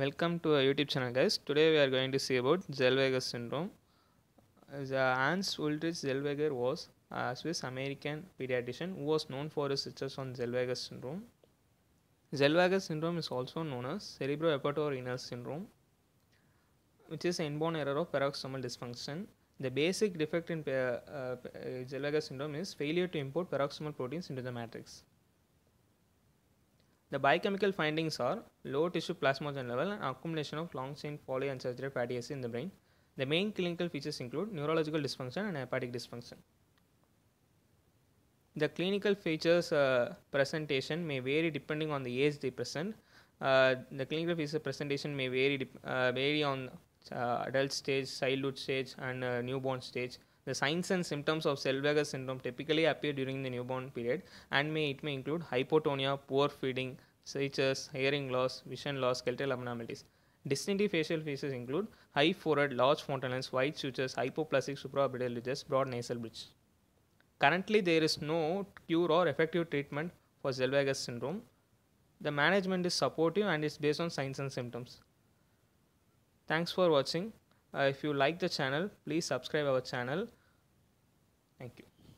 Welcome to our YouTube channel guys. Today we are going to see about Zellweger syndrome. The Hans Ulrich Zellweger was a Swiss American pediatrician who was known for his research on Zellweger syndrome. Zellweger syndrome is also known as renal syndrome which is an inborn error of paroxysmal dysfunction. The basic defect in uh, uh, Zellweger syndrome is failure to import paroxysmal proteins into the matrix. The biochemical findings are low tissue plasmagen level and accumulation of long-chain polyunsaturated fatty acids in the brain. The main clinical features include neurological dysfunction and hepatic dysfunction. The clinical features uh, presentation may vary depending on the age they present. Uh, the clinical features presentation may vary, uh, vary on uh, adult stage, childhood stage, and uh, newborn stage. The signs and symptoms of Zellweger syndrome typically appear during the newborn period and may it may include hypotonia, poor feeding, such as hearing loss, vision loss, skeletal abnormalities. Distinctive facial features include high forehead, large fontanelles, wide sutures, hypoplastic supraorbital ridges, broad nasal bridge. Currently, there is no cure or effective treatment for Zellweger syndrome. The management is supportive and is based on signs and symptoms. Thanks for watching. Uh, if you like the channel please subscribe our channel thank you